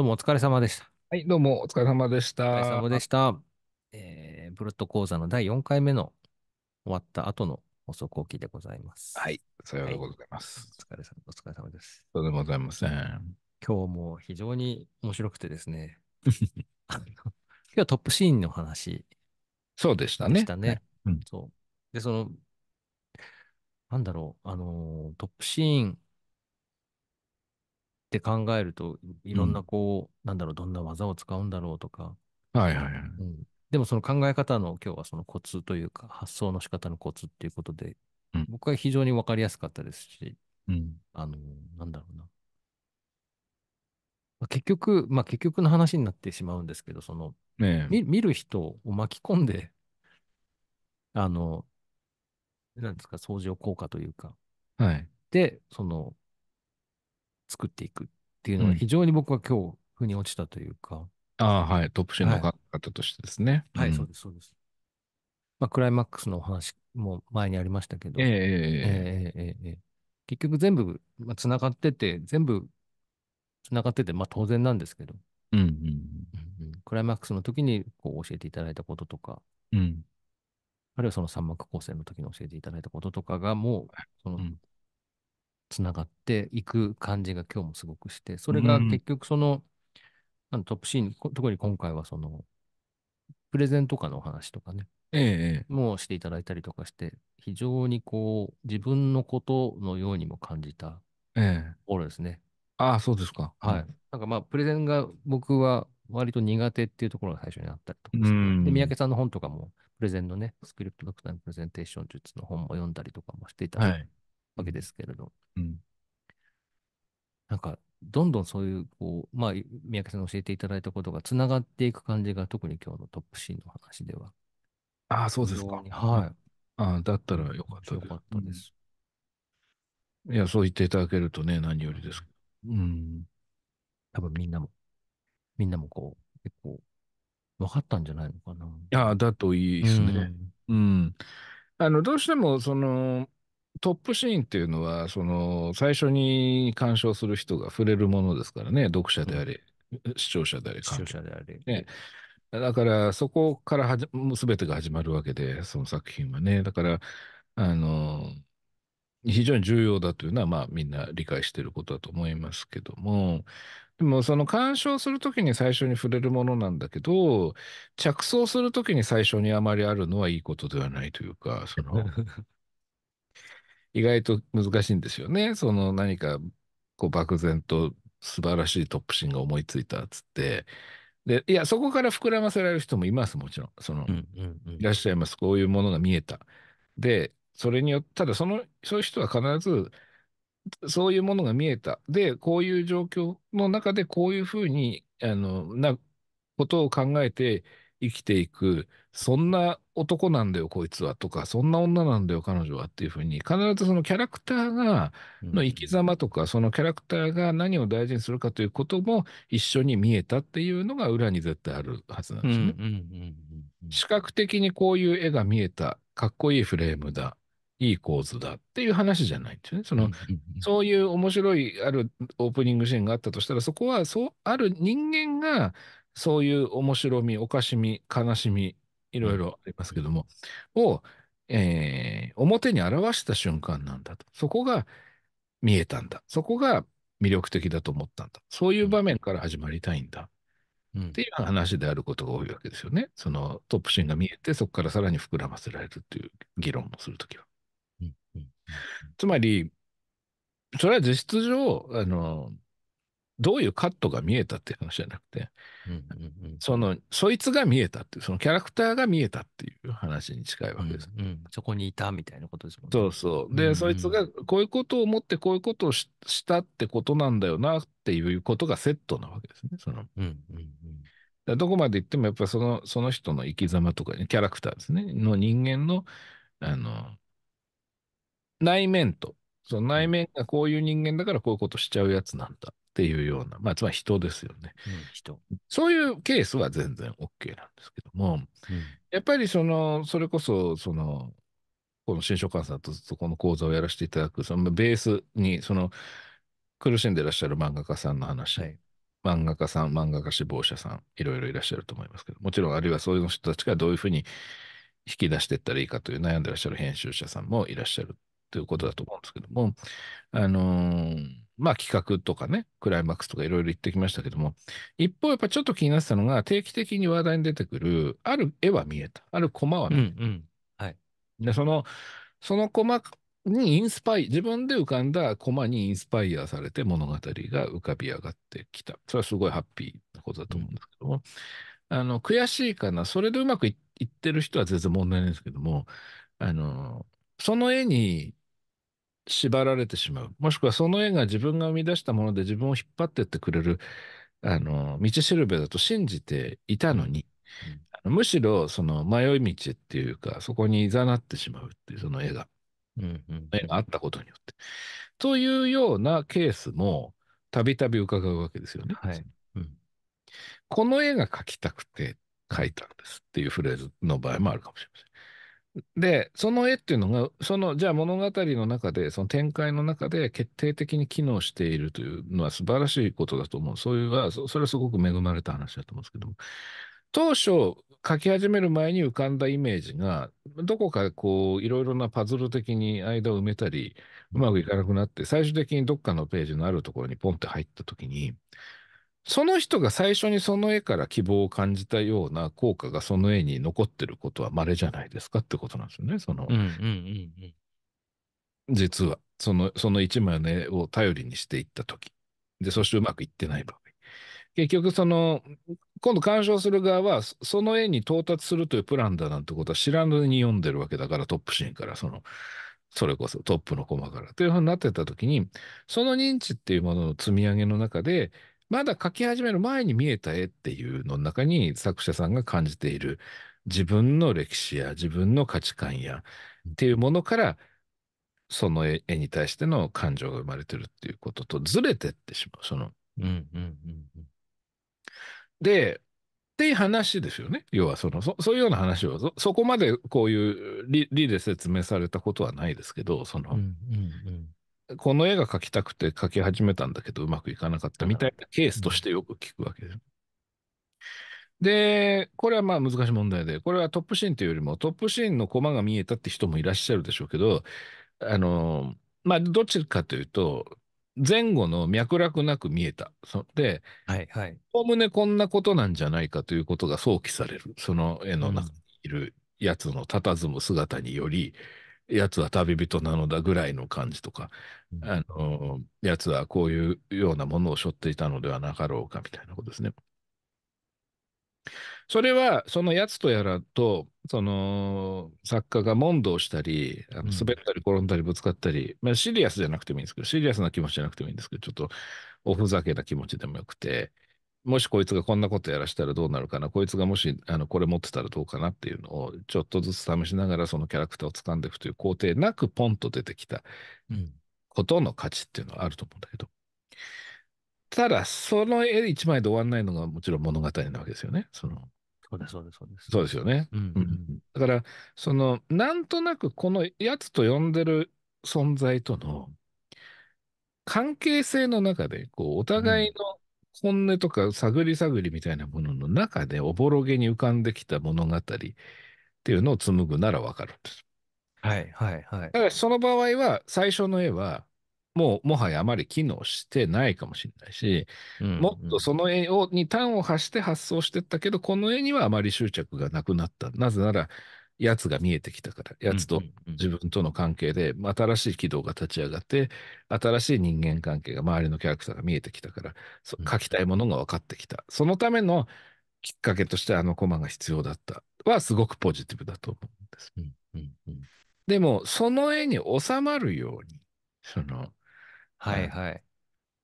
どうもお疲れ様でした。はい、どうもお疲れ様でした。お疲れ様でした。えー、ブルット講座の第4回目の終わった後の放送後期でございます。はい、さようはでございます。お疲れ様、お疲れ様です。そうでございません。今日も非常に面白くてですね。今日はトップシーンの話そうでしたね。しね。たね。うん、そう。で、その、なんだろう、あのトップシーンって考えると、いろんなこう、なんだろう、どんな技を使うんだろうとか。はいはいはい。うん、でもその考え方の今日はそのコツというか、発想の仕方のコツっていうことで、うん、僕は非常に分かりやすかったですし、うん、あの、なんだろうな。結局、まあ結局の話になってしまうんですけど、その、ね、見る人を巻き込んで、あの、なんですか、相乗効果というか。はい。で、その、作っていくっていうのは非常に僕は今日、腑に落ちたというか。ああ、はい。トップシーンの方としてですね。はい、そうです、そうです。まあ、クライマックスのお話も前にありましたけど、ええええ結局全部、まあ、繋がってて、全部繋がってて、まあ当然なんですけど、うんうんクライマックスの時にこう教えていただいたこととか、うん、あるいはその三幕構成の時に教えていただいたこととかがもう、そのつながっていく感じが今日もすごくして、それが結局その、うん、トップシーン、特に今回はその、プレゼンとかのお話とかね、ええ、もうしていただいたりとかして、非常にこう、自分のことのようにも感じたオーラですね。ああ、そうですか。はい。なんかまあ、プレゼンが僕は割と苦手っていうところが最初にあったりとかして、で、三宅さんの本とかも、プレゼンのね、スクリプトドクターのプレゼンテーション術の本も読んだりとかもしていたりわけですけれど。うん、なんか、どんどんそういう、こう、まあ、三宅さん教えていただいたことがつながっていく感じが、特に今日のトップシーンの話では。ああ、そうですか。はい。ああ、だったらよかったです。よかったです。うん、いや、そう言っていただけるとね、何よりです。うん。多分みんなも、みんなもこう、結構、分かったんじゃないのかな。いや、だといいですね。うん、うんあの、どうしても、その、トップシーンっていうのは、その、最初に鑑賞する人が触れるものですからね、読者であり、視聴者であり、視聴者であり。ね、だから、そこからはじ、全てが始まるわけで、その作品はね。だから、あの、非常に重要だというのは、まあ、みんな理解していることだと思いますけども、でも、その鑑賞するときに最初に触れるものなんだけど、着想するときに最初にあまりあるのはいいことではないというか、その、意外と難しいんですよね。その何か、こう、漠然と素晴らしいトップシンが思いついたっつって、で、いや、そこから膨らませられる人もいます、もちろん。その、うんうんうん、いらっしゃいます。こういうものが見えた。で、それによって、ただその、そういう人は必ず、そういうものが見えた。で、こういう状況の中で、こういうふうに、あの、な、ことを考えて、生きていく、そんな男なんだよ、こいつはとか、そんな女なんだよ、彼女はっていうふうに、必ずそのキャラクターが、の生き様とか、そのキャラクターが何を大事にするかということも一緒に見えたっていうのが裏に絶対あるはずなんですね。視覚的にこういう絵が見えた、かっこいいフレームだ、いい構図だっていう話じゃないんですよね。その、そういう面白いあるオープニングシーンがあったとしたら、そこはそう、ある人間がそういう面白み、おかしみ、悲しみ、いろいろありますけども、を、えー、表に表した瞬間なんだと。そこが見えたんだ。そこが魅力的だと思ったんだ。そういう場面から始まりたいんだ。っていう話であることが多いわけですよね。そのトップシーンが見えて、そこからさらに膨らませられるっていう議論をするときは。つまり、それは実質上、あの、どういうカットが見えたっていう話じゃなくて、そのそいつが見えたっていうそのキャラクターが見えたっていう話に近いわけです、うんうん、そこにいたみたいなことですもんねそうそうで、うんうん、そいつがこういうことを思ってこういうことをしたってことなんだよなっていうことがセットなわけですねその、うんうんうん、どこまで行ってもやっぱりそのその人の生き様とか、ね、キャラクターですねの人間のあの内面とその内面がこういう人間だからこういうことしちゃうやつなんだっていうような、まあ、つまり人ですよね、うん、人。そういうケースは全然 OK なんですけども、うん、やっぱりその、それこそ、その、この新書館さんとずっとこの講座をやらせていただく、そのベースに、その、苦しんでらっしゃる漫画家さんの話、はい、漫画家さん、漫画家志望者さん、いろいろいらっしゃると思いますけど、もちろん、あるいはそういう人たちがどういうふうに引き出していったらいいかという悩んでらっしゃる編集者さんもいらっしゃるということだと思うんですけども、あのーまあ企画とかね、クライマックスとかいろいろ言ってきましたけども、一方やっぱちょっと気になってたのが、定期的に話題に出てくる、ある絵は見えた、あるコマは見えた。うんうん、はい。で、その、そのコマにインスパイ、自分で浮かんだコマにインスパイアされて物語が浮かび上がってきた。それはすごいハッピーなことだと思うんですけども、うん、あの、悔しいかな、それでうまくいってる人は全然問題ないんですけども、あの、その絵に縛られてしまう。もしくはその絵が自分が生み出したもので自分を引っ張ってってくれる、あの、道しるべだと信じていたのに、うん、むしろその迷い道っていうか、そこに誘ってしまうっていう、その絵が、うんうん、絵があったことによって。というようなケースも、たびたび伺うわけですよね。はい。うん、この絵が描きたくて描いたんですっていうフレーズの場合もあるかもしれません。で、その絵っていうのが、その、じゃあ物語の中で、その展開の中で決定的に機能しているというのは素晴らしいことだと思う。そういうは、それはすごく恵まれた話だと思うんですけども。当初、書き始める前に浮かんだイメージが、どこかこう、いろいろなパズル的に間を埋めたり、うまくいかなくなって、最終的にどっかのページのあるところにポンって入ったときに、その人が最初にその絵から希望を感じたような効果がその絵に残ってることは稀じゃないですかってことなんですよね、その。うんうんうんうん、実は、その、その一枚の絵を頼りにしていったとき。で、そしてうまくいってない場合。結局、その、今度鑑賞する側は、その絵に到達するというプランだなんてことは知らぬに読んでるわけだから、トップシーンから、その、それこそトップの駒からというふうになってた時に、その認知っていうものの積み上げの中で、まだ描き始める前に見えた絵っていうの中に作者さんが感じている自分の歴史や自分の価値観やっていうものからその絵に対しての感情が生まれてるっていうこととずれてってしまう。その、うんうんうんで、っていう話ですよね。要はそのそ、そういうような話を、そこまでこういう理理で説明されたことはないですけど、その、うんうんうん、この絵が描きたくて描き始めたんだけど、うまくいかなかったみたいなケースとしてよく聞くわけでで、これはまあ難しい問題で、これはトップシーンというよりも、トップシーンのコマが見えたって人もいらっしゃるでしょうけど、あの、まあ、どっちかというと、前後の脈絡なく見えた。そで、はいはい。おおむねこんなことなんじゃないかということが想起される。その絵の中にいるやつの佇む姿により、やつは旅人なのだぐらいの感じとか、うん、あの、やつはこういうようなものを背負っていたのではなかろうかみたいなことですね。それは、そのやつとやらと、その作家が問答したり、あの滑ったり転んだりぶつかったり、うん、まあ、シリアスじゃなくてもいいんですけど、シリアスな気持ちじゃなくてもいいんですけど、ちょっとおふざけな気持ちでもよくて、もしこいつがこんなことやらしたらどうなるかな、こいつがもしあのこれ持ってたらどうかなっていうのを、ちょっとずつ試しながらそのキャラクターを掴んでいくという工程なくポンと出てきたことの価値っていうのはあると思うんだけど。ただ、その絵一枚で終わんないのがもちろん物語なわけですよね。そのそうです、そうです、そうです。そうですよね。うん、うん、だから、その、なんとなくこのやつと呼んでる存在との関係性の中で、こう、お互いの本音とか探り探りみたいなものの中でおぼろげに浮かんできた物語っていうのを紡ぐならわかるんです。はいはいはい。だからその場合は最初の絵はもうもはやあまり機能してないかもしれないし、うんうん、もっとその絵をに端を発して発想してったけどこの絵にはあまり執着がなくなった。なぜならやつが見えてきたから、やつと自分との関係で、新しい軌道が立ち上がって、新しい人間関係が、周りのキャラクターが見えてきたから、書きたいものが分かってきた。そのためのきっかけとしてあのコマが必要だったは、すごくポジティブだと思うんです。うんうんうん、でも、その絵に収まるように、その、はいはい。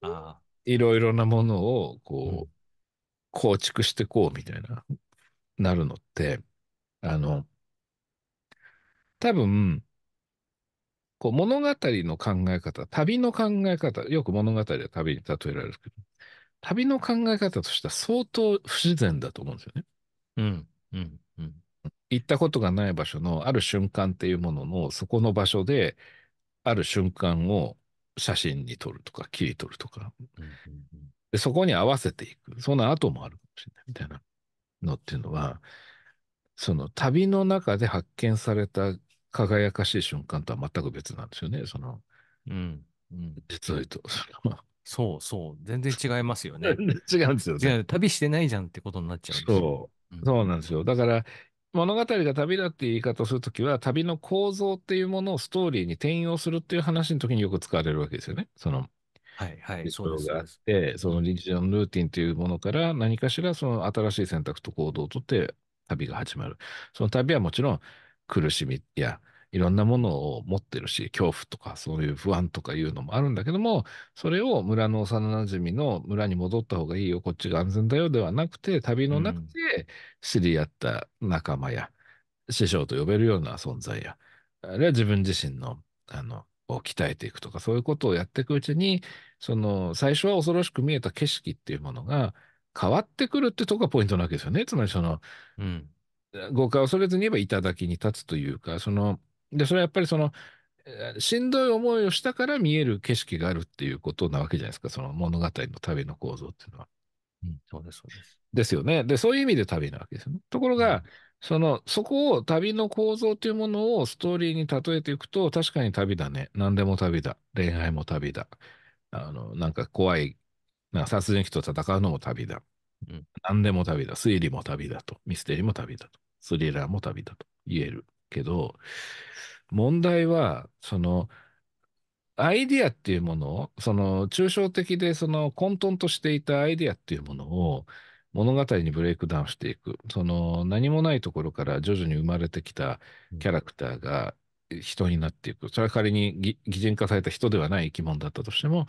あいろいろなものを、こう、うん、構築していこうみたいな、なるのって、あの、多分、こう物語の考え方、旅の考え方、よく物語は旅に例えられるけど、旅の考え方としては相当不自然だと思うんですよね。うん、うん、うん。行ったことがない場所のある瞬間っていうものの、そこの場所で、ある瞬間を写真に撮るとか、切り取るとか、で、そこに合わせていく。その後もあるかもしれないみたいなのっていうのは、その旅の中で発見された輝かしい瞬間とは全く別なんですよね、その、うん、うん、実は言うと。そうそう、全然違いますよね。違うんですよ、ね。旅してないじゃんってことになっちゃうんですよ。そう、そうなんですよ。だから、物語が旅だって言い方をするときは、旅の構造っていうものをストーリーに転用するっていう話のときによく使われるわけですよね。その、はいはい、そうがあって、その日常のルーティンというものから何かしらその新しい選択と行動をとって旅が始まる。その旅はもちろん苦しみやいろんなものを持ってるし、恐怖とかそういう不安とかいうのもあるんだけども、それを村の幼馴染の村に戻った方がいいよ、こっちが安全だよではなくて、旅の中で知り合った仲間や、うん、師匠と呼べるような存在や、あるいは自分自身の、あの、を鍛えていくとか、そういうことをやっていくうちに、その、最初は恐ろしく見えた景色っていうものが変わってくるってとこがポイントなわけですよね。つまりその、うん、誤解を恐れずに言えば頂に立つというか、その、で、それはやっぱりその、しんどい思いをしたから見える景色があるっていうことなわけじゃないですか、その物語の旅の構造っていうのは。うん、そうです、そうです。ですよね。で、そういう意味で旅なわけですよね。ところが、うん、その、そこを旅の構造というものをストーリーに例えていくと、確かに旅だね。何でも旅だ。恋愛も旅だ。あの、なんか怖い、なんか殺人鬼と戦うのも旅だ。うん、何でも旅だ。推理も旅だと。ミステリーも旅だと。スリラーも旅だと言えるけど、問題は、その、アイディアっていうものを、その抽象的でその混沌としていたアイディアっていうものを物語にブレイクダウンしていく。その何もないところから徐々に生まれてきたキャラクターが人になっていく。それは仮に擬人化された人ではない生き物だったとしても、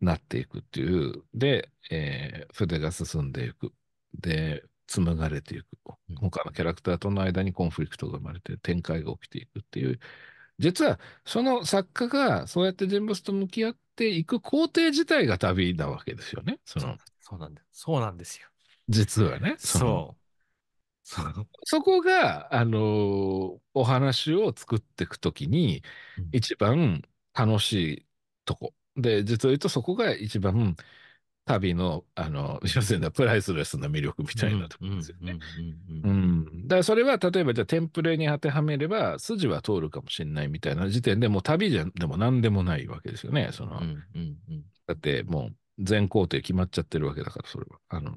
なっていくっていう。で、えー、筆が進んでいく。で、紡がれていく。他のキャラクターとの間にコンフリクトが生まれて展開が起きていくっていう。実は、その作家がそうやって人物と向き合っていく工程自体が旅なわけですよね。そのそうなんです。そうなんですよ。実はね。そう。そそこが、あのー、お話を作っていくときに、一番楽しいとこ。で、実を言うとそこが一番旅の、あの、要するにプライスレスな魅力みたいなところですよね。うん。だからそれは、例えばじゃあテンプレに当てはめれば、筋は通るかもしれないみたいな時点でもう旅じゃ、でも何でもないわけですよね。その、だってもう全工程決まっちゃってるわけだから、それは。あの、っ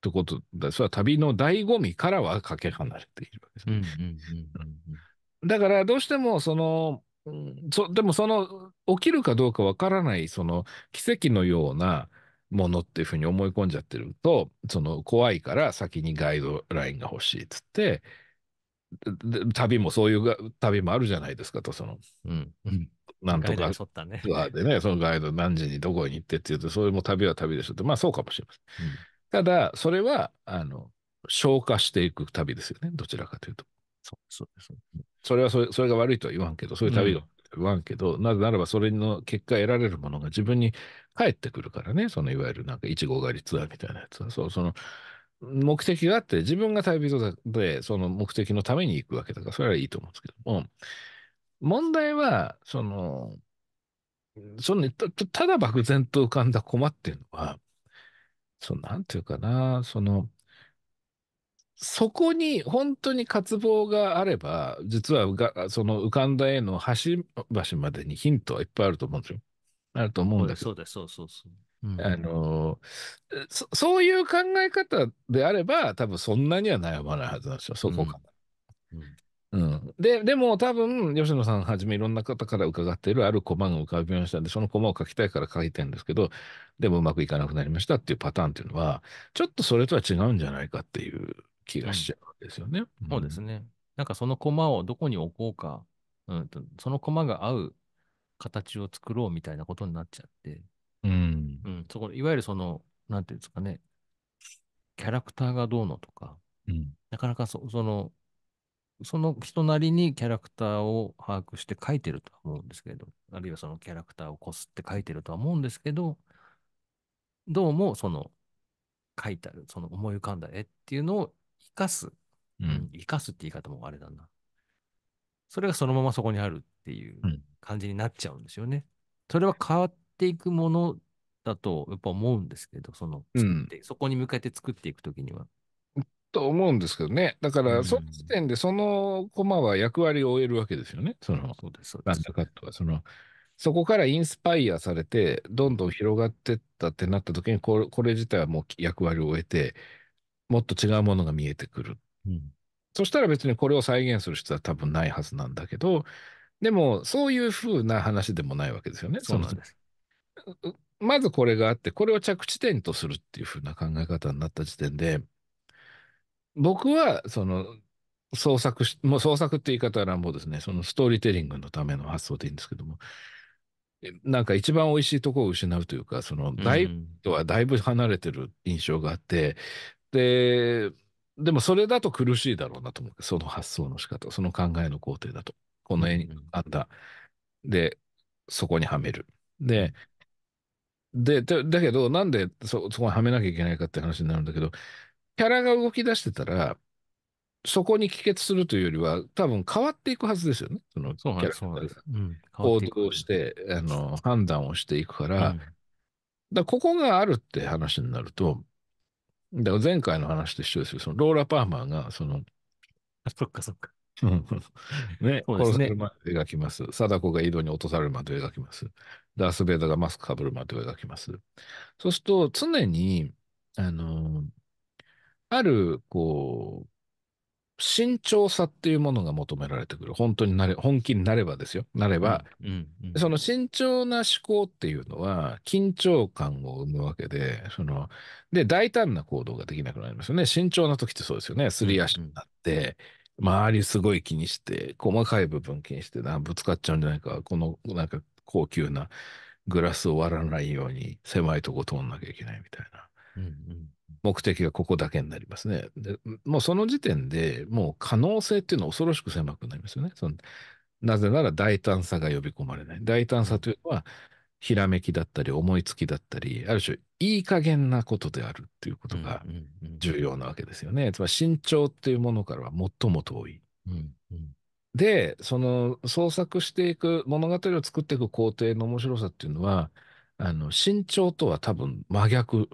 てことだ。それは旅の醍醐味からはかけ離れているわけですね。だからどうしても、その、うん、そでもその起きるかどうかわからないその奇跡のようなものっていうふうに思い込んじゃってると、その怖いから先にガイドラインが欲しいっつって、旅もそういう旅もあるじゃないですかと、その、うん、うん、なんとかツアーでね、そのガイド何時にどこに行ってって言うと、それも旅は旅でしょって、まあそうかもしれません。うん、ただ、それは、あの、消化していく旅ですよね、どちらかというと。そうそうです。それはそれそれが悪いとは言わんけど、そういう旅がわんけど、なぜならばそれの結果得られるものが自分に返ってくるからね、そのいわゆるなんかイ号ゴ狩りツアーみたいなやつは、そう、その、目的があって、自分が旅人で、その目的のために行くわけだから、それはいいと思うんですけども、問題は、その、その、たただ漠然と浮かんだ困っていうのは、その、なんていうかな、その、そこに本当に渇望があれば、実はその浮かんだ絵の端々までにヒントはいっぱいあると思うんですよ。あると思うんだけど。そうです、そうそうそう。あのー、そそういう考え方であれば多分そんなには悩まないはずなんですよそこから、うん、うん、ででも多分吉野さんはじめいろんな方から伺っているある駒が浮かびましたんでその駒を書きたいから書いてるんですけどでもうまくいかなくなりましたっていうパターンっていうのはちょっとそれとは違うんじゃないかっていう気がしちゃうんですよね。うん、そうですね。なんかその駒をどこに置こうか、うん、その駒が合う形を作ろうみたいなことになっちゃって、うん。うん、そこいわゆるその、なんていうんですかね、キャラクターがどうのとか、うん、なかなかそその、その人なりにキャラクターを把握して書いてるとは思うんですけど、あるいはそのキャラクターをこすって書いてるとは思うんですけど、どうもその書いてある、その思い浮かんだ絵っていうのをかす。うん。生かすって言い方もあれだな。それがそのままそこにあるっていう感じになっちゃうんですよね。それは変わっていくものだと、やっぱ思うんですけど、その、うん、そこに向けて作っていくときには。と思うんですけどね。だから、その時点でそのコマは役割を終えるわけですよね。その、そうですそうですなんだかとは。その、そこからインスパイアされて、どんどん広がってったってなったときに、これこれ自体はもう役割を終えて、もっと違うものが見えてくる。うん、そしたら別にこれを再現する必要は多分ないはずなんだけど、でもそういうふうな話でもないわけですよね。そうなんです。まずこれがあって、これを着地点とするっていうふうな考え方になった時点で、僕はその創作し、もう創作って言い方は乱暴ですね。そのストーリーテリングのための発想でいいんですけども、なんか一番おいしいとこを失うというか、その大とはだいぶ離れてる印象があって、で、でもそれだと苦しいだろうなと思う。その発想の仕方、その考えの工程だと。この絵にあった。で、そこにはめる。で、で、だけど、なんでそ、そこにはめなきゃいけないかって話になるんだけど、キャラが動き出してたら、そこに帰結するというよりは、多分変わっていくはずですよね。そのキャラが行動して、あの、判断をしていくから、うん、だからここがあるって話になると、だから前回の話と一緒ですよ。そのローラ・パーマーが、その、そっかそっか。ね、そね殺されるまで描きます。貞子が井戸に落とされるまで描きます。ダース・ベイダーがマスクかぶるまで描きます。そうすると、常に、あの、ある、こう、慎重さっていうものが求められてくる。本当になれ、本気になればですよ。なれば、うんうんうん、その慎重な思考っていうのは、緊張感を生むわけで、その、で、大胆な行動ができなくなりますよね。慎重な時ってそうですよね。すり足になって、周りすごい気にして、細かい部分気にして、なぶつかっちゃうんじゃないか、この、なんか高級なグラスを割らないように、狭いとこ通んなきゃいけないみたいな。うんうん目的がここだけになりますね。で、もうその時点でもう可能性っていうのは恐ろしく狭くなりますよね。そのなぜなら大胆さが呼び込まれない。大胆さというのは、ひらめきだったり、思いつきだったり、ある種、いい加減なことであるっていうことが重要なわけですよね。うんうんつまり、慎重っていうものからは最も遠い。うんうん、で、その創作していく、物語を作っていく工程の面白さっていうのは、あの、慎重とは多分真逆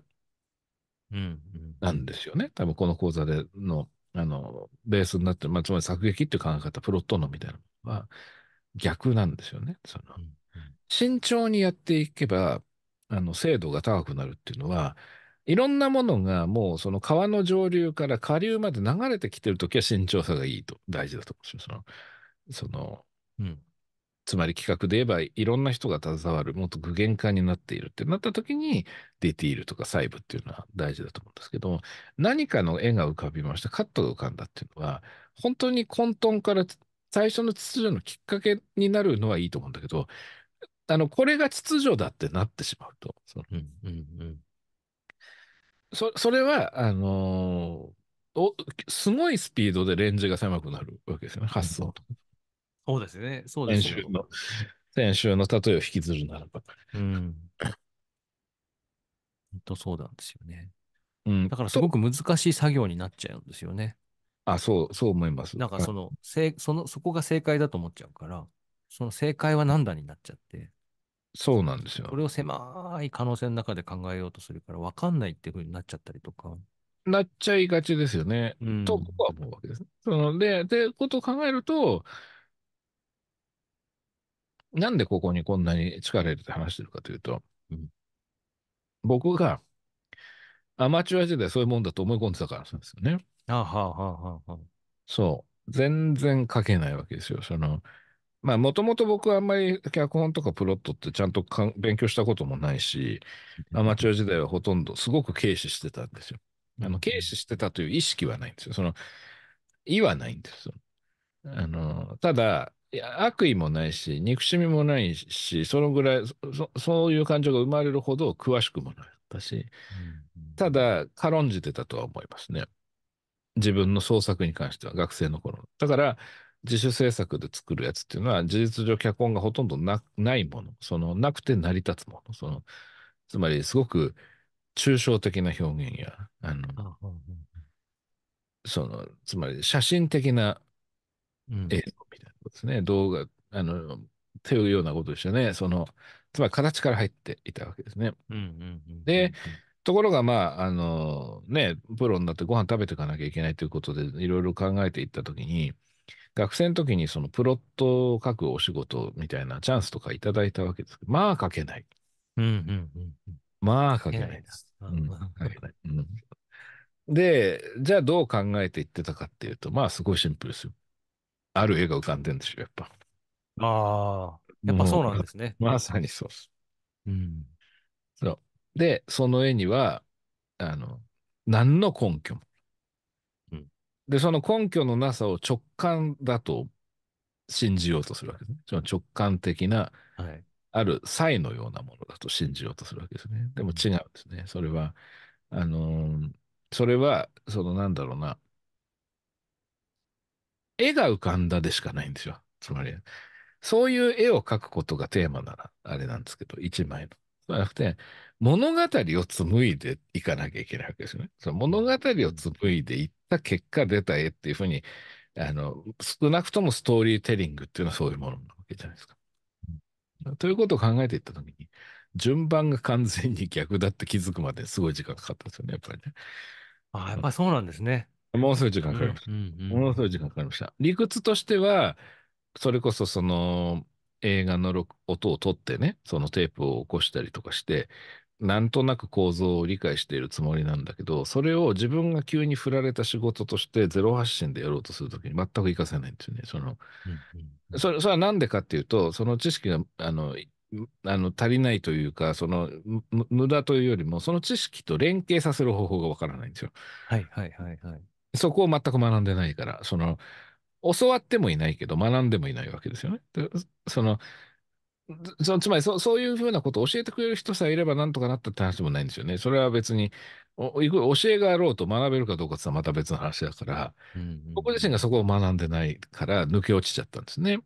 なんですよね。多分この講座での、あの、ベースになってる、まあ、つまり作劇っていう考え方、プロットのみたいなのは逆なんですよね。その、慎重にやっていけば、あの、精度が高くなるっていうのは、いろんなものがもうその川の上流から下流まで流れてきてるときは慎重さがいいと、大事だと思うんですよ。その、その、うん、つまり企画で言えばいろんな人が携わる、もっと具現化になっているってなった時に、ディティールとか細部っていうのは大事だと思うんですけど何かの絵が浮かびました、カットが浮かんだっていうのは、本当に混沌から最初の秩序のきっかけになるのはいいと思うんだけど、あの、これが秩序だってなってしまうと。そ,、うんうんうん、そそれは、あのー、すごいスピードでレンジが狭くなるわけですよね、発想と。うんそうですね。そうですね。先週の、先週の例えを引きずるならば。うん。本当そうなんですよね。うん。だからすごく難しい作業になっちゃうんですよね。あ、そう、そう思います。なんかその、せその、そこが正解だと思っちゃうから、その正解は何だになっちゃって。そうなんですよ。それを狭い可能性の中で考えようとするから、わかんないっていうふうになっちゃったりとか。なっちゃいがちですよね。うん、と僕は思うわけです。そので、で、ことを考えると、なんでここにこんなに力入れて話してるかというと、うん、僕がアマチュア時代そういうもんだと思い込んでたからなんですよね。あはあはあはあ。そう。全然書けないわけですよ。その、まあ、もともと僕はあんまり脚本とかプロットってちゃんと勉強したこともないし、アマチュア時代はほとんどすごく軽視してたんですよ。あの、軽視してたという意識はないんですよ。その、意はないんですよ。あの、ただ、いや悪意もないし、憎しみもないし、そのぐらいそ、そういう感情が生まれるほど詳しくもなかったし、ただ、軽んじてたとは思いますね。自分の創作に関しては、学生の頃。だから、自主制作で作るやつっていうのは、事実上脚本がほとんどないもの、その、なくて成り立つもの、その、つまり、すごく抽象的な表現や、あの、その、つまり、写真的な映像ですね。動画、あの、というようなことでしたね。その、つまり形から入っていたわけですね。で、ところが、まあ、あの、ね、プロになってご飯食べていかなきゃいけないということで、いろいろ考えていったときに、学生の時にそのプロットを書くお仕事みたいなチャンスとかいただいたわけですけど、まあ書けない。うんうんうんうん、まあ書けないです。で、じゃあどう考えていってたかっていうと、まあすごいシンプルですよ。ある絵が浮かんでるんですよ、やっぱ。ああ、やっぱそうなんですね。まさにそうです。うん。そう。で、その絵には、あの、何の根拠も。うん、で、その根拠のなさを直感だと信じようとするわけですね。その直感的な、はい、ある才のようなものだと信じようとするわけですね。でも違うんですね。それは、あのー、それは、そのなんだろうな、絵が浮かんだでしかないんですよ。つまり、そういう絵を描くことがテーマなら、あれなんですけど、一枚の。そうじゃなくて、物語を紡いでいかなきゃいけないわけですよね。その物語を紡いでいった結果出た絵っていうふうに、あの、少なくともストーリーテリングっていうのはそういうものなわけじゃないですか。うん、ということを考えていったときに、順番が完全に逆だって気づくまですごい時間かかったんですよね、やっぱりね。あやっぱそうなんですね。ものすごい時間かかりました。ものすごい時間かかりました。理屈としては、それこそその映画の音を取ってね、そのテープを起こしたりとかして、なんとなく構造を理解しているつもりなんだけど、それを自分が急に振られた仕事としてゼロ発信でやろうとするときに全く活かせないんですよね。その、れそれはなんでかっていうと、その知識が、あの、あの足りないというか、その無駄というよりも、その知識と連携させる方法がわからないんですよ。はいはいはいはい。そこを全く学んでないから、その、教わってもいないけど、学んでもいないわけですよね。その、そつまりそ、そういうふうなことを教えてくれる人さえいればなんとかなったって話もないんですよね。それは別に、教えがあろうと学べるかどうかってまた別の話だから、うんうん僕自身がそこを学んでないから抜け落ちちゃったんですね。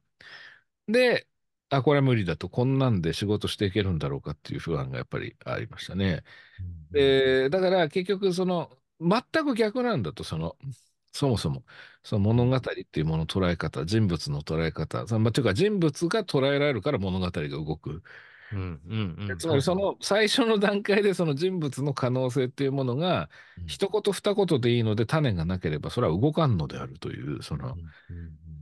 で、あ、これ無理だと、こんなんで仕事していけるんだろうかっていう不安がやっぱりありましたね。うんうん、で、だから結局その、全く逆なんだと、その、そもそも、その物語っていうものの捉え方、人物の捉え方、そのまあ、というか人物が捉えられるから物語が動く。うんうんうん、つまりその最初の段階でその人物の可能性っていうものが一言二言でいいので種がなければそれは動かんのであるというその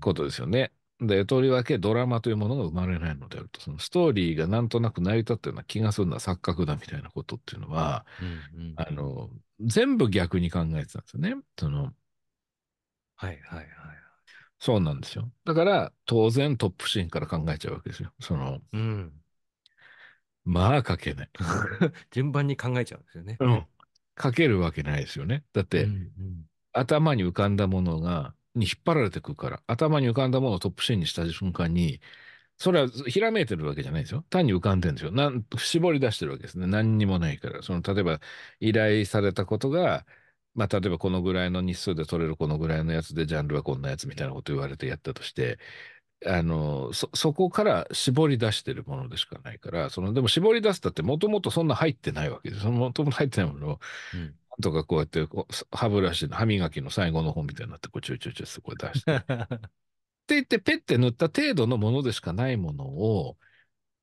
ことですよね。で、とりわけドラマというものが生まれないのであると、そのストーリーがなんとなく成り立ったような気がするのは錯覚だみたいなことっていうのは、うんうん、あの、全部逆に考えてたんですよね。その、はいはいはい。そうなんですよ。だから、当然トップシーンから考えちゃうわけですよ。その、うん。まあ書けない。順番に考えちゃうんですよね。うん。書けるわけないですよね。だって、うんうん、頭に浮かんだものが、に引っ張られてくるから、頭に浮かんだものをトップシーンにした瞬間に、それはひらめいてるわけじゃないですよ。単に浮かんでるんですよ。なん、絞り出してるわけですね。何にもないから。その、例えば、依頼されたことが、まあ、例えばこのぐらいの日数で取れるこのぐらいのやつで、ジャンルはこんなやつみたいなこと言われてやったとして、あの、そ、そこから絞り出してるものでしかないから、その、でも絞り出すだってもともとそんな入ってないわけです。そのもともと入ってないものを、うん、とかこうやって歯ブラシの歯磨きの最後の方みたいになってこうちょいちょいちょいこれ出して。って言ってペッて塗った程度のものでしかないものを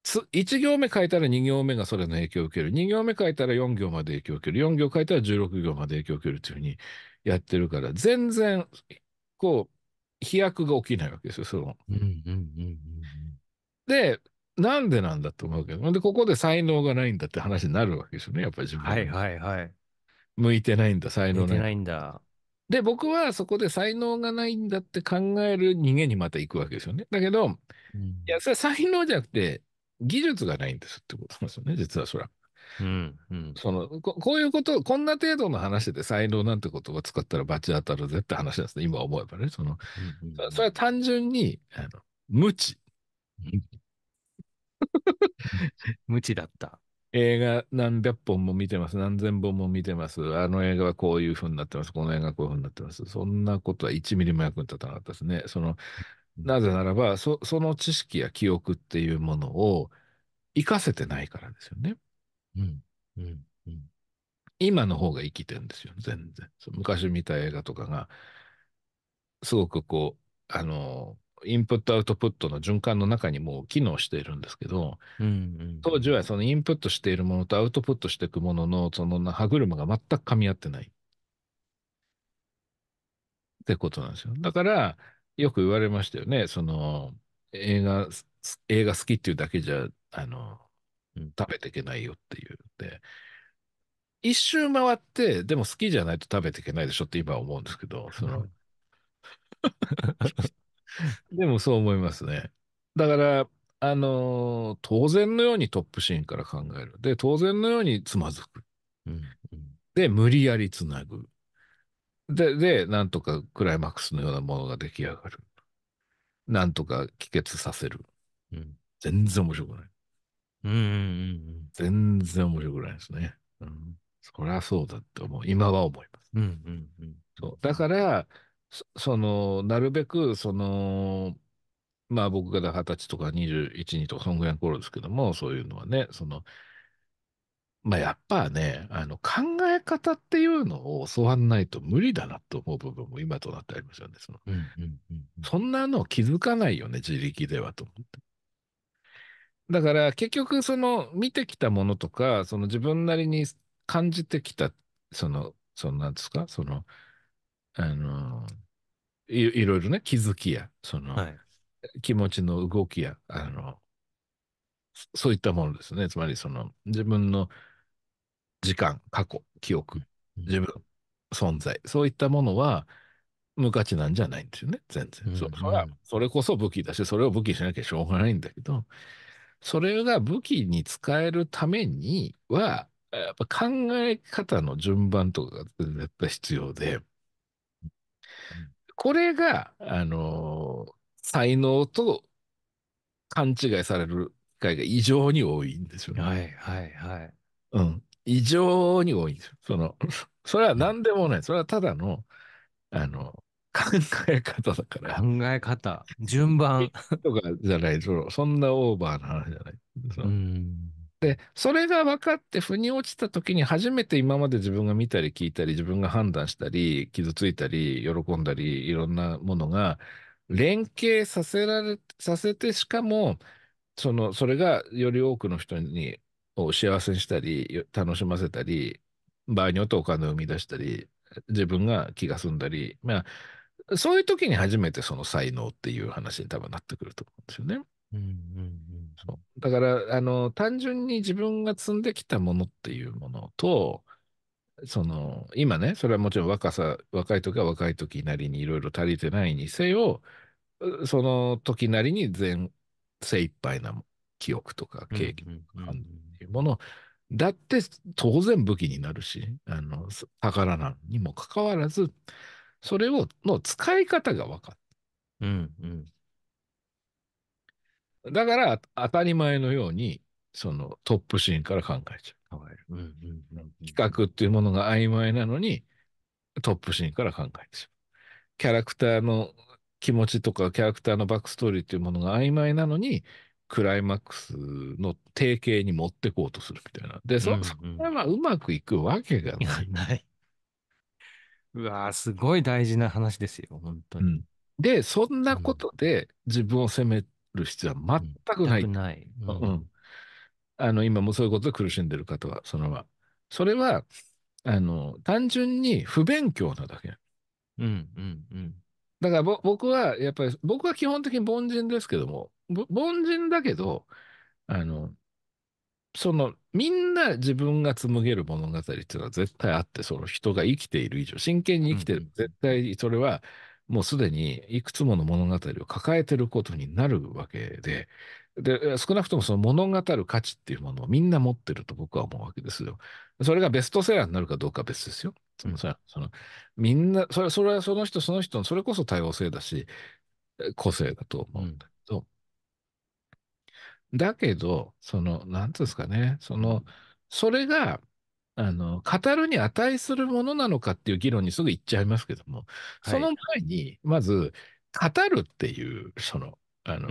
1行目書いたら2行目がそれの影響を受ける2行目書いたら4行まで影響を受ける4行書いたら16行まで影響を受けるっていうふうにやってるから全然こう飛躍が起きないわけですよその。でなんでなんだと思うけどでここで才能がないんだって話になるわけですよねやっぱり自分は。はいはいはい。向いてないんだ、才能向いてないんだ。で、僕はそこで才能がないんだって考える逃げにまた行くわけですよね。だけど、うん、いや、それは才能じゃなくて、技術がないんですってことなんですよね、実はそれは。うんうん、そのここういうこと、こんな程度の話で才能なんて言葉使ったら罰当たるぜって話なんですね、今思えばね。その、うんうん、それは単純に、あの無知。無知だった。映画何百本も見てます。何千本も見てます。あの映画はこういうふうになってます。この映画はこういうふうになってます。そんなことは1ミリも役に立たなかったですね。その、なぜならば、そ、その知識や記憶っていうものを活かせてないからですよね。うん。うん。うん、今の方が生きてるんですよ。全然。昔見た映画とかが、すごくこう、あの、インプットアウトプットの循環の中にもう機能しているんですけど、うんうん、当時はそのインプットしているものとアウトプットしていくもののその歯車が全く噛み合ってないってことなんですよ。だからよく言われましたよね。その映画、映画好きっていうだけじゃ、あの、食べていけないよっていうで。一周回って、でも好きじゃないと食べていけないでしょって今は思うんですけど、その、でもそう思いますね。だから、あのー、当然のようにトップシーンから考える。で、当然のようにつまずく。うん、で、無理やりつなぐ。で、で、なんとかクライマックスのようなものが出来上がる。なんとか帰結させる。うん、全然面白くない。うんうんうん、全然面白くないですね。うん、そりゃそうだって思う。今は思います。うんうんうん、そうだから、その、なるべく、その、まあ僕が二十歳とか二十一2とかそんぐらいの頃ですけども、そういうのはね、その、まあやっぱね、あの考え方っていうのを教わんないと無理だなと思う部分も今となってありますよね。そんそんなの気づかないよね、自力ではと思って。だから結局その見てきたものとか、その自分なりに感じてきた、その、そのなんですか、その、あのい、いろいろね、気づきや、その、はい、気持ちの動きや、あの、そういったものですね。つまり、その、自分の時間、過去、記憶、自分、存在、そういったものは、無価値なんじゃないんですよね、全然。うん、そそれこそ武器だし、それを武器しなきゃしょうがないんだけど、それが武器に使えるためには、やっぱ考え方の順番とかが絶対必要で、これが、あのー、才能と勘違いされる機会が異常に多いんですよね。はいはいはい。うん。異常に多いんですよ。その、それは何でもない。それはただの、あの、考え方だから。考え方。順番。とかじゃない。そそんなオーバーな話じゃない。うん。で、それが分かって腑に落ちた時に初めて今まで自分が見たり聞いたり、自分が判断したり、傷ついたり、喜んだり、いろんなものが連携させられ、させて、しかも、その、それがより多くの人に、を幸せにしたり、楽しませたり、場合によってお金を生み出したり、自分が気が済んだり、まあ、そういう時に初めてその才能っていう話に多分なってくると思うんですよね。うんうんうんそうだからあの単純に自分が積んできたものっていうものとその今ねそれはもちろん若さ若い時は若い時なりにいろいろ足りてないにせよその時なりに全精一杯な記憶とか経験とかっていうものだって当然武器になるしあの宝なのにもかかわらずそれをの使い方が分かった。うんうんだから当たり前のようにそのトップシーンから考えちゃう。える、うんうんうん、企画っていうものが曖昧なのにトップシーンから考えちゃう。キャラクターの気持ちとかキャラクターのバックストーリーっていうものが曖昧なのにクライマックスの定型に持ってこうとするみたいな。で、そ、うんうん、それはまあうまくいくわけがない。ない。うわーすごい大事な話ですよ、本当に。うん、で、そんなことで自分を責める必要は全くない。ない、うん。あの、今もそういうことで苦しんでる方は、そのまま。それは、あの、単純に不勉強なだけ。うんうんうん。だから僕は、やっぱり、僕は基本的に凡人ですけども、凡人だけど、あの、その、みんな自分が紡げる物語っていうのは絶対あって、その人が生きている以上、真剣に生きてる、うん絶対それはもうすでにいくつもの物語を抱えてることになるわけで、で、少なくともその物語る価値っていうものをみんな持ってると僕は思うわけですよ。それがベストセラーになるかどうかは別ですよ。その、そのみんな、それそれはその人その人の、それこそ多様性だし、個性だと思うんだけど、だけど、その、なんていうんですかね、その、それが、あの、語るに値するものなのかっていう議論にすぐ行っちゃいますけども、その前に、まず、語るっていう、その、あの、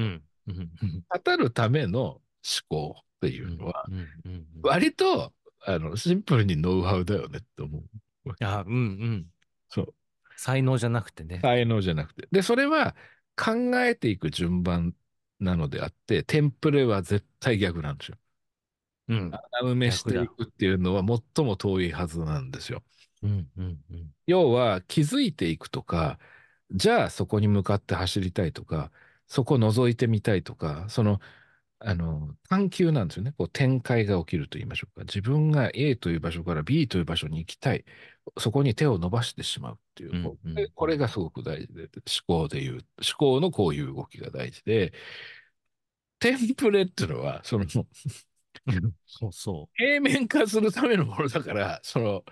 語るための思考っていうのは、割と、あの、シンプルにノウハウだよねって思う。あうんうん。そう。才能じゃなくてね。才能じゃなくて。で、それは考えていく順番なのであって、テンプレは絶対逆なんですよ。うん、穴埋めしていくっていうのは最も遠いはずなんですよ。うんうんうん、要は気づいていくとか、じゃあそこに向かって走りたいとか、そこ覗いてみたいとか、その、あの、探求なんですよね。こう展開が起きると言いましょうか。自分が A という場所から B という場所に行きたい。そこに手を伸ばしてしまうっていう。うんうん、これがすごく大事で、思考でいう、思考のこういう動きが大事で、テンプレっていうのは、その、そうそう。平面化するためのものだから、その、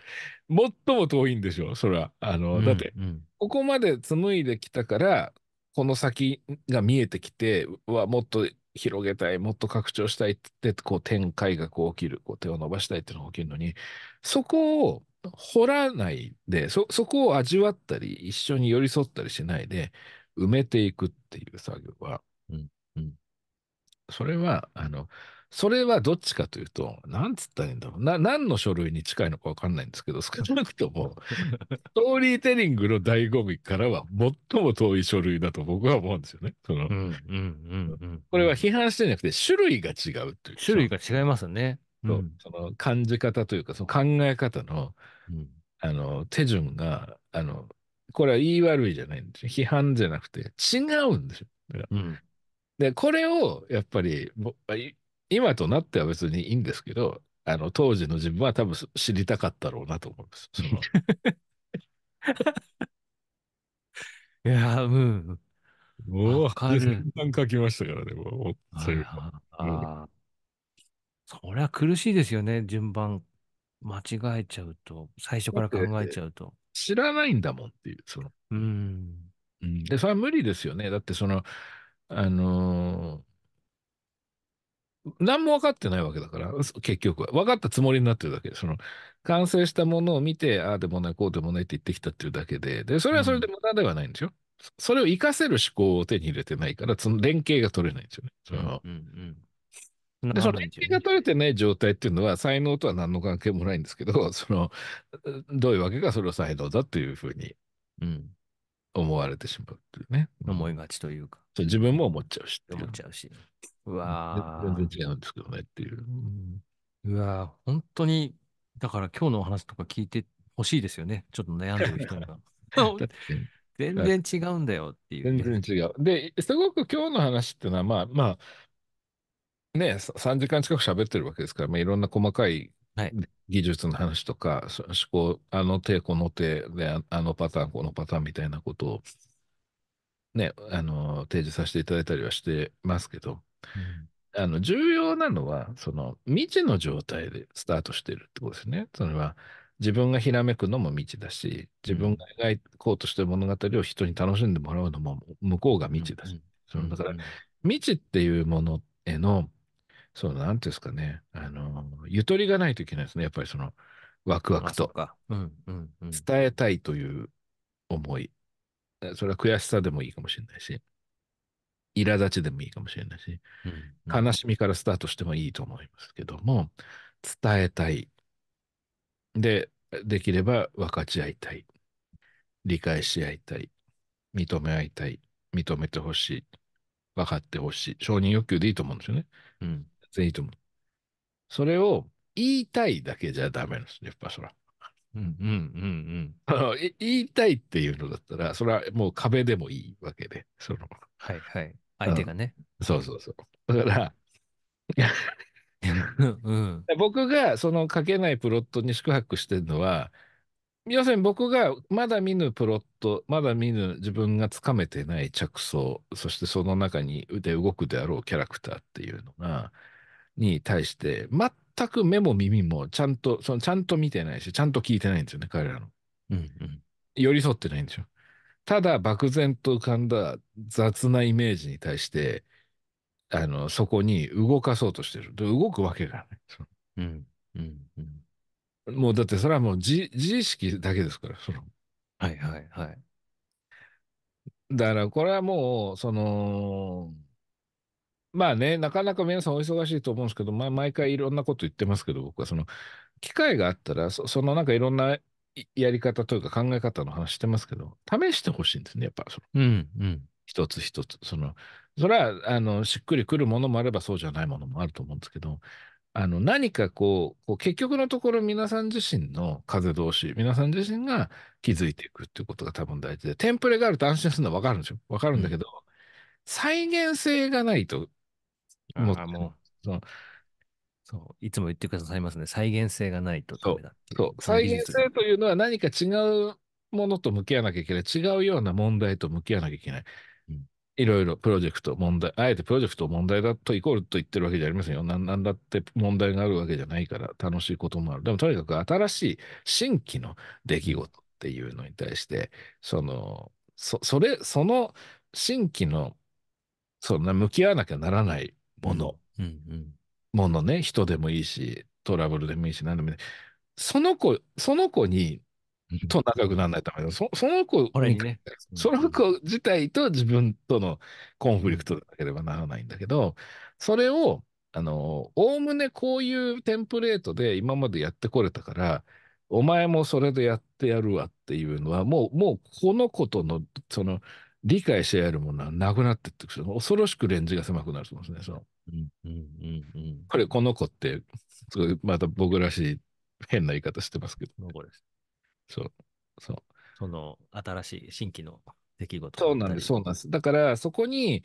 最も遠いんでしょう、それは。あの、だって、うん、ここまで紡いできたから、この先が見えてきて、はもっと広げたい、もっと拡張したいって、こう展開がこう起きる、こう手を伸ばしたいっていうのが起きるのに、そこを掘らないで、そ、そこを味わったり、一緒に寄り添ったりしないで、埋めていくっていう作業は、うん、うん、それは、あの、うんそれはどっちかというと、なんつったらいいんだろう。な、何の書類に近いのかわかんないんですけど、少なくとも、ストーリーテリングの醍醐味からは最も遠い書類だと僕は思うんですよね。その、これは批判してんじゃなくて、種類が違うという。種類が違いますね。うその感じ方というか、その考え方の、うん、あの、手順が、あの、これは言い悪いじゃないんですよ。批判じゃなくて、違うんですよ。うん、で、これを、やっぱり、今となっては別にいいんですけど、あの、当時の自分は多分知りたかったろうなと思います。いやうん。もう、散々書きましたからね、もう、そういうああ、そりゃ苦しいですよね、順番。間違えちゃうと、最初から考えちゃうと。知らないんだもんっていう、その。うん。で、それは無理ですよね。だって、その、あのー何も分かってないわけだから、結局は。分かったつもりになってるだけで、その、完成したものを見て、ああでもない、こうでもないって言ってきたっていうだけで、で、それはそれで無駄ではないんですよ。うん、それを活かせる思考を手に入れてないから、その連携が取れないんですよね。その、うんうんで、その連携が取れてない状態っていうのは、才能とは何の関係もないんですけど、その、どういうわけかそれを才能だというふうに、思われてしまうっていうね。思いがちというか。自分も思っちゃうし。思っちゃうし。うわ全然違うんですけどねっていう。うわ本当に、だから今日のお話とか聞いてほしいですよね。ちょっと悩んでる人が。全然違うんだよっていう、全然違う。で、すごく今日の話っていうのは、まあまあ、ね、3時間近く喋ってるわけですから、まあ、いろんな細かい技術の話とか、はい、思考、あの手、この手で、あのパターン、このパターンみたいなことを、ね、あの、提示させていただいたりはしてますけど、うん、あの重要なのは、その未知の状態でスタートしてるってことですね。それは自分がひらめくのも未知だし、自分が描こうとしてる物語を人に楽しんでもらうのも向こうが未知だし、うん、だから未知っていうものへの、そう、なんていうんですかね、あの、ゆとりがないといけないですね。やっぱりその、ワクワクと。うんうんうん、伝えたいという思い。それは悔しさでもいいかもしれないし。苛立ちでもいいかもしれないし、うんうん、悲しみからスタートしてもいいと思いますけども、伝えたい。で、できれば分かち合いたい。理解し合いたい。認め合いたい。認めてほしい。分かってほしい。承認欲求でいいと思うんですよね。うん。全然いいと思う。それを言いたいだけじゃダメなんですね、やっぱそら。うんうんうんうん 言いたいっていうのだったら、それはもう壁でもいいわけで、その。はいはい。相手がね。そうそうそう。だから、うん、僕がその書けないプロットに宿泊してるのは、要するに僕がまだ見ぬプロット、まだ見ぬ自分がつかめてない着想、そしてその中にで動くであろうキャラクターっていうのが、に対して、全く目も耳もちゃんと、そのちゃんと見てないし、ちゃんと聞いてないんですよね、彼らの。うんうん、寄り添ってないんですよ。ただ漠然と浮かんだ雑なイメージに対して、あの、そこに動かそうとしてる。動くわけがない。うん。うん。うん、もうだってそれはもう自意識だけですから、その。はいはいはい。だからこれはもう、その、まあね、なかなか皆さんお忙しいと思うんですけど、まあ毎回いろんなこと言ってますけど、僕はその、機会があったら、そのなんかいろんなやり方というか考え方の話してますけど、試してほしいんですね、やっぱその、うんうん、一つ一つ。そのそれはあのしっくりくるものもあればそうじゃないものもあると思うんですけど、あの何かこう、こう結局のところ皆さん自身の風通し、皆さん自身が気づいていくっていうことが多分大事で、テンプレがあると安心するのは分かるんですよ。分かるんだけど、うん、再現性がないと思って、もうそのそういつも言ってくださいますね。再現性がないとダメだいう。そう再現性というのは何か違うものと向き合わなきゃいけない。違うような問題と向き合わなきゃいけない。うん、いろいろプロジェクト、問題、あえてプロジェクト問題だとイコールと言ってるわけじゃありませんよ。なんだって問題があるわけじゃないから楽しいこともある。でもとにかく新しい新規の出来事っていうのに対して、その、そそれ、その新規の、そんな向き合わなきゃならないもの。うんうんものね、人でもいいし、トラブルでもいいし、何でもいい。その子、その子に、と仲良くならないための、そその子に、ね、その子自体と自分とのコンフリクトでなければならないんだけど、それを、あの、おおむねこういうテンプレートで今までやってこれたから、お前もそれでやってやるわっていうのは、もう、もうこの子との、その、理解してやるものはなくなってって、恐ろしくレンジが狭くなると思うんですね。そのこれ、この子って、また僕らしい変な言い方してますけど、ね、そう、そう。その新しい、新規の出来事。そうなんです、そうなんです。だから、そこに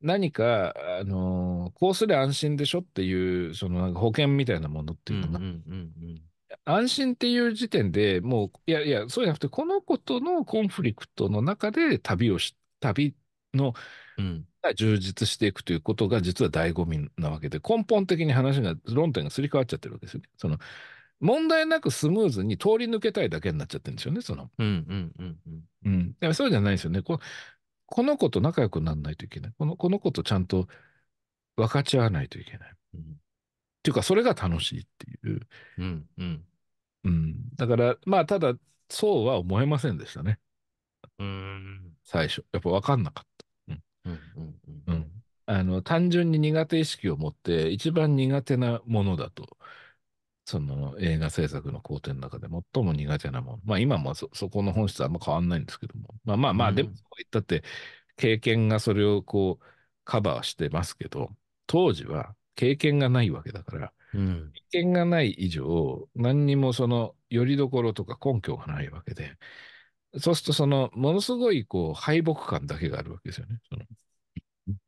何か、あのー、こうすりゃ安心でしょっていう、そのなんか保険みたいなものっていうのな。安心っていう時点でもう、いやいや、そうじゃなくて、この子とのコンフリクトの中で旅をし、旅のが充実していくということが実は醍醐味なわけで、根本的に話が、論点がすり替わっちゃってるわけですよね。その問題なくスムーズに通り抜けたいだけになっちゃってるんですよね、その。うんうんうんうん。うん。そうじゃないですよね。ここの子と仲良くならないといけない。このこの子とちゃんと分かち合わないといけない。うん、っていうか、それが楽しいっていう。うんうん。うん。だから、まあ、ただ、そうは思えませんでしたね。うん。最初。やっぱ分かんなかっあの単純に苦手意識を持って一番苦手なものだとその映画制作の工程の中で最も苦手なものまあ今もそこの本質はあんま変わんないんですけどもまあまあまあ、でもそういったって経験がそれをこうカバーしてますけど当時は経験がないわけだから、うん、経験がない以上何にもそのよりどころとか根拠がないわけでそうすると、その、ものすごい、こう、敗北感だけがあるわけですよね。その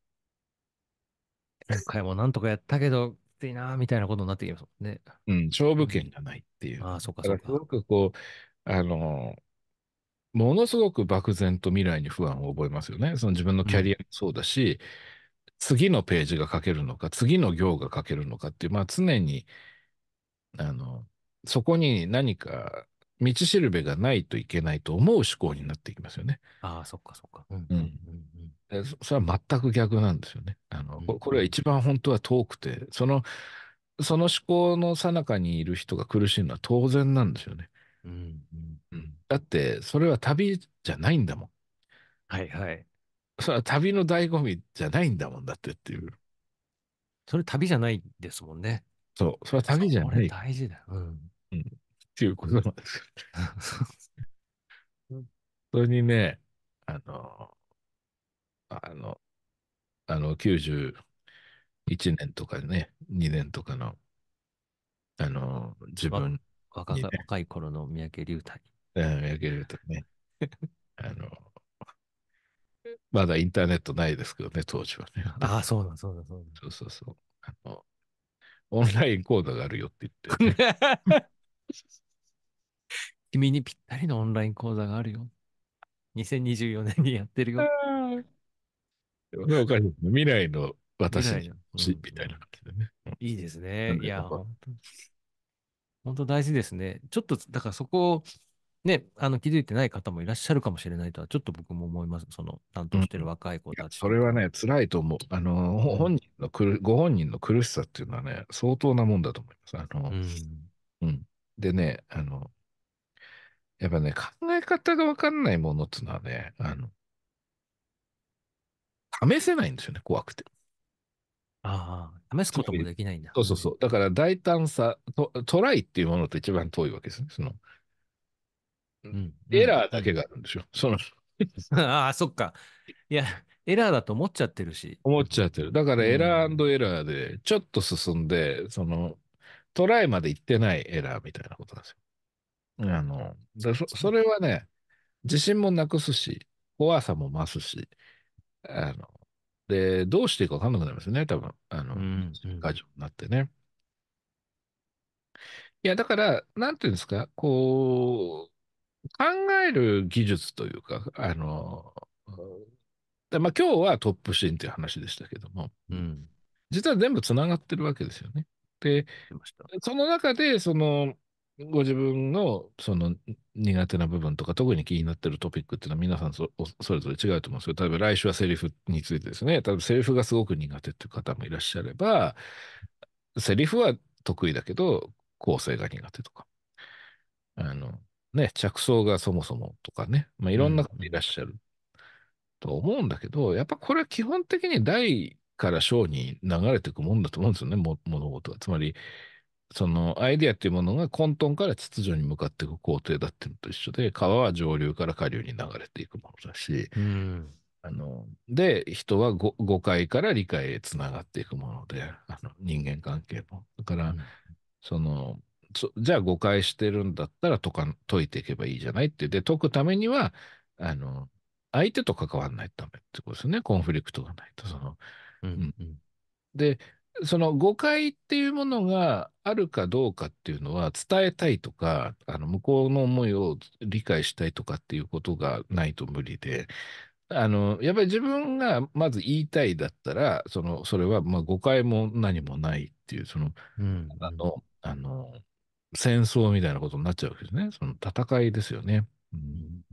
今回もなんとかやったけど、きついな、みたいなことになってきますもんね。うん、勝負権がないっていう。うん、ああ、そうか、そうか。すごくこう、あの、ものすごく漠然と未来に不安を覚えますよね。その自分のキャリアもそうだし、うん、次のページが書けるのか、次の行が書けるのかっていう、まあ常に、あの、そこに何か道しるべがないといけないと思う思考になっていきますよね。ああ、そっかそっか。うん。うんそ、それは全く逆なんですよね。あの、これは一番本当は遠くて、その、その思考の最中にいる人が苦しいのは当然なんですよね。うん、うん、だって、それは旅じゃないんだもん。はいはい。それは旅の醍醐味じゃないんだもんだってっていう。それ旅じゃないですもんね。そう、それは旅じゃない。大事だ。うん。うんっていうことなんですよ。本当にね、あの、あの、あの、91年とかね、2年とかの、あの、自分、ね、若さ若い頃の三宅龍太に。うん、三宅龍太ね。あの、まだインターネットないですけどね、当時はね。ああ、そうだ、そうだ、そうだ。そうそうそう。あの、オンライン講座があるよって言って、ね。君にぴったりのオンライン講座があるよ。2024年にやってるよ。でわかる。未来の私の、みたいな感じでね。いいですね。いや、本当本当大事ですね。ちょっと、だからそこを、ね、あの気づいてない方もいらっしゃるかもしれないとは、ちょっと僕も思います。その担当してる若い子たち、うん、それはね、辛いと思う。あの、本人のくる、ご本人の苦しさっていうのはね、相当なもんだと思います。あの、うん、うん、でね、あの、やっぱね、考え方がわかんないものっていうのはね、あの、試せないんですよね、怖くて。ああ、試すこともできないんだ。そうそうそう。だから大胆さ、トトライっていうものと一番遠いわけですね。その、うん、エラーだけがあるんですよ。その ああ、そっか。いや、エラーだと思っちゃってるし。思っちゃってる。だからエラーエラーで、ちょっと進んで、その、トライまで行ってないエラーみたいなことなんですよ。あの、でそそれはね、自信もなくすし、怖さも増すし、あの、で、どうしていいか分かんなくなりますよね、多分。あの、うんガジ会になってね。いや、だから、なんていうんですか、こう、考える技術というか、あの、でまあ今日はトップシーンという話でしたけども、うん。実は全部つながってるわけですよね。で、その中で、その、ご自分のその苦手な部分とか、特に気になってるトピックっていうのは皆さんそれぞれ違うと思うんですけど、例えば来週はセリフについてですね、例えばセリフがすごく苦手っていう方もいらっしゃれば、セリフは得意だけど、構成が苦手とか、あの、ね、着想がそもそもとかね、まあ、いろんな方もいらっしゃると思うんだけど、うん、やっぱこれは基本的に大から小に流れていくもんだと思うんですよね、物事は。つまり、そのアイデアっていうものが混沌から秩序に向かっていく工程だっていうのと一緒で、川は上流から下流に流れていくものだし、うん、あので、人は誤解から理解へつながっていくもので、あの人間関係も。だから、うん、そのじゃあ誤解してるんだったら解か解いていけばいいじゃないって。で、解くためには、あの相手と関わらないためってことですよね、コンフリクトがないと。そのうん、うん、で、その誤解っていうものがあるかどうかっていうのは伝えたいとか、あの向こうの思いを理解したいとかっていうことがないと無理で、あの、やっぱり自分がまず言いたいだったら、その、それはまあ誤解も何もないっていう、その、うん、あの、あの、戦争みたいなことになっちゃうわけですね。その戦いですよね。うん、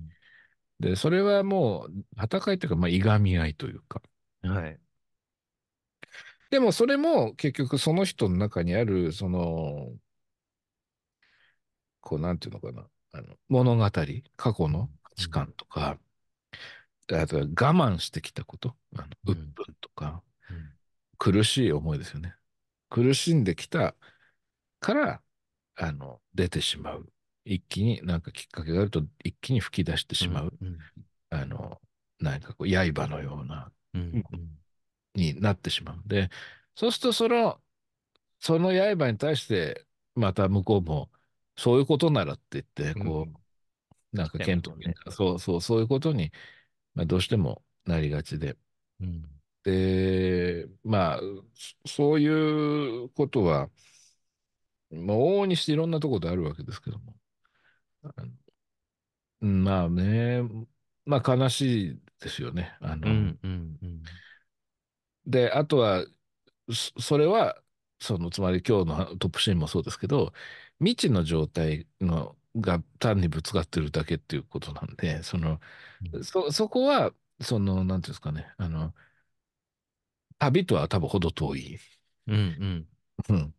で、それはもう、戦いというか、まあ、いがみ合いというか。はい。でもそれも結局その人の中にある、その、こうなんていうのかな、あの物語、過去の価値観とか、うん、あとは我慢してきたこと、あのぷんとか、うんうん、苦しい思いですよね。苦しんできたから、あの、出てしまう。一気になんかきっかけがあると一気に吹き出してしまう。うんうん、あの、なんかこう、刃のような、うんうん、になってしまうで、そうするとその、その刃に対して、また向こうも、そういうことならって言って、こう、うん、なんか検討、ね、そうそう、そういうことに、まあ、どうしてもなりがちで。うん、で、まあ、そういうことは、まあ、往々にしていろんなところであるわけですけども。まあね、まあ悲しいですよね。あの、うんうんうん、で、あとは、それは、その、つまり今日のトップシーンもそうですけど、未知の状態のが単にぶつかってるだけっていうことなんで、その、うん、そ、そこは、その、なんて言うんですかね、あの、旅とは多分ほど遠い。うん、うん、うん。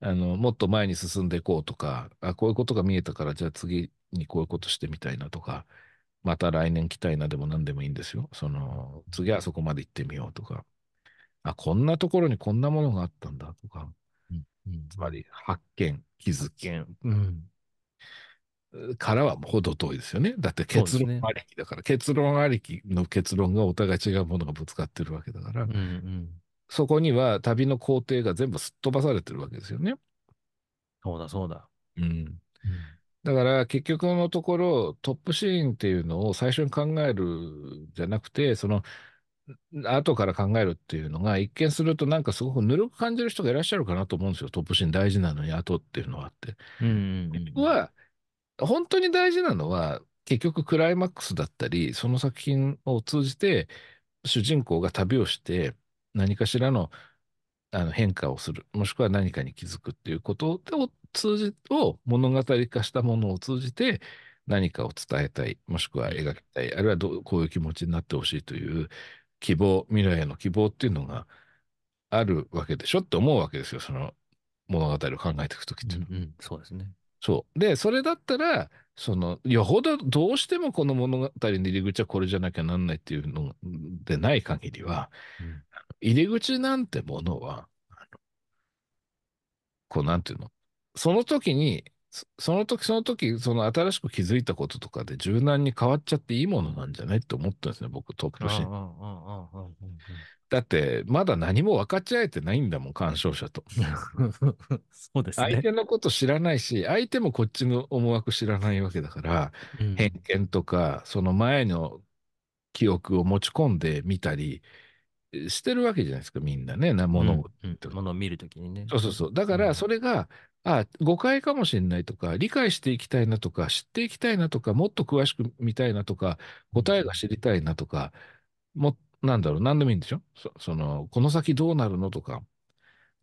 あの、もっと前に進んでいこうとか、あ、こういうことが見えたから、じゃあ次にこういうことしてみたいなとか、また来年来たいなでも何でもいいんですよ。その、次はそこまで行ってみようとか。あ、こんなところにこんなものがあったんだとか、うん、つまり発見、気づき、うん、からはほど遠いですよね。だって結論ありきだから、ね、結論ありきの結論がお互い違うものがぶつかってるわけだから、うんうん、そこには旅の工程が全部すっ飛ばされてるわけですよね。そうだそうだ。うん、うん、だから結局のところトップシーンっていうのを最初に考えるじゃなくてその後から考えるっていうのが、一見するとなんかすごくぬるく感じる人がいらっしゃるかなと思うんですよ。トップシーン大事なのに後っていうのはあって。僕は、本当に大事なのは、結局クライマックスだったり、その作品を通じて、主人公が旅をして、何かしらのあの変化をする、もしくは何かに気づくっていうことを通じ、を物語化したものを通じて、何かを伝えたい、もしくは描きたい、あるいはどこういう気持ちになってほしいという、希望、未来への希望っていうのがあるわけでしょって思うわけですよ、その物語を考えていくときっていうのは、うんうん、そうですね。そう。で、それだったら、その、よほどどうしてもこの物語の入り口はこれじゃなきゃなんないっていうのでない限りは、うん、入り口なんてものは、こうなんていうの、その時にその時その時、その新しく気づいたこととかで柔軟に変わっちゃっていいものなんじゃないって思ったんですね、僕、ーン。だって、まだ何も分かち合えてないんだもん、鑑賞者と。そうですね。相手のこと知らないし、相手もこっちの思惑知らないわけだから、うん、偏見とか、その前の記憶を持ち込んでみたり、してるわけじゃないですか、みんなね、なものを、うんうん、ものを見るときにね。そうそうそう。だから、それがあ誤解かもしれないとか、理解していきたいなとか、知っていきたいなとか、もっと詳しく見たいなとか、答えが知りたいなとか、も、なんだろう、何でもいいんでしょその、この先どうなるのとか、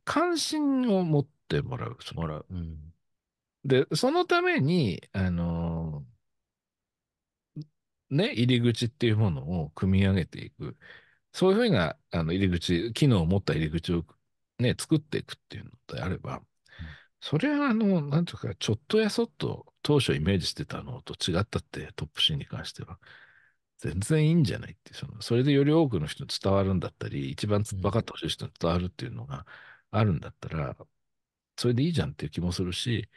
関心を持ってもらう。もらう。うん、で、そのために、あのー、ね、入り口っていうものを組み上げていく。そういうふうな、あの、入り口、機能を持った入り口をね、作っていくっていうのであれば、それはあの、なんていうか、ちょっとやそっと当初イメージしてたのと違ったってトップシーンに関しては。全然いいんじゃないってその、それでより多くの人に伝わるんだったり、一番分かってほしい人に伝わるっていうのがあるんだったら、それでいいじゃんっていう気もするし、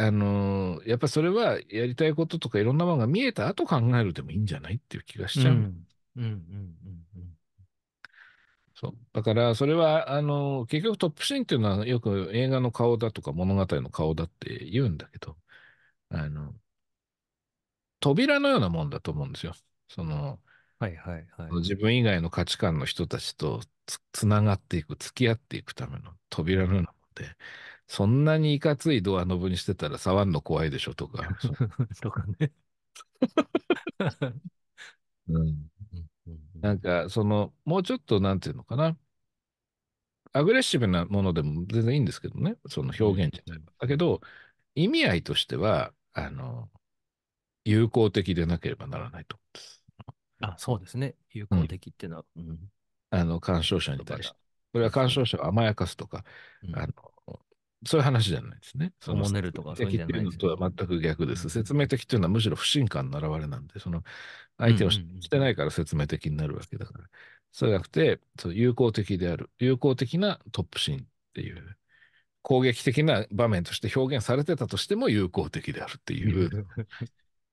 あのやっぱそれはやりたいこととかいろんなものが見えた後考えるでもいいんじゃないっていう気がしちゃう。うん、うん、うん、うん。そう。だから、それは、あの、結局トップシーンっていうのはよく映画の顔だとか物語の顔だって言うんだけど、あの、扉のようなもんだと思うんですよ。その、はいはいはい。自分以外の価値観の人たちとつながっていく、付き合っていくための扉のようなもんで、そんなにいかついドアノブにしてたら触るの怖いでしょとか。とかね。うんなんか、その、もうちょっと、なんていうのかな。アグレッシブなものでも全然いいんですけどね。その表現じゃない。だけど、意味合いとしては、あの、友好的でなければならないと思うんです。あ、そうですね。友好的っていうのは。うん、あの、干渉者に対して。これは干渉者を甘やかすとか、うん、あのそういう話じゃないですね。そのモネルとかそういうのとは全く逆です。説明的というのはむしろ不信感の表れなんで、その相手をしてないから説明的になるわけだから。うんうん、そうじゃなくて、そう友好的である。友好的なトップシーンっていう。攻撃的な場面として表現されてたとしても友好的であるっていう。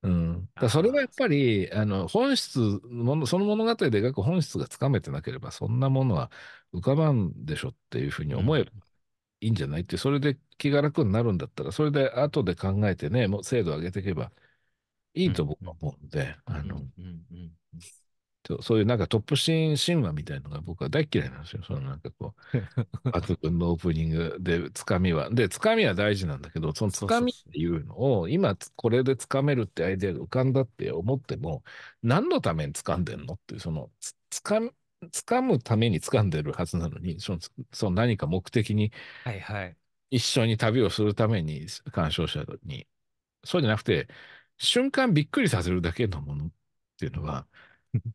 うん、だそれはやっぱりあの本質ものその物語で描く本質がつかめてなければそんなものは浮かばんでしょっていうふうに思える。うん、いいんじゃないって、それで気が楽になるんだったら、それで後で考えてね、もう精度上げていけばいいと僕は思うんで、あの、うんそういうなんかトップシーン神話みたいのが僕は大嫌いなんですよ。そのなんかこう、あつくんのオープニングでつかみは。で、つかみは大事なんだけど、そのつかみっていうのを今これでつかめるってアイデアが浮かんだって思っても、何のためにつかんでんのっていう、そのつかみ、掴むために掴んでるはずなのに、そのその何か目的に、はいはい、一緒に旅をするために、鑑賞者に、そうじゃなくて、瞬間びっくりさせるだけのものっていうのは、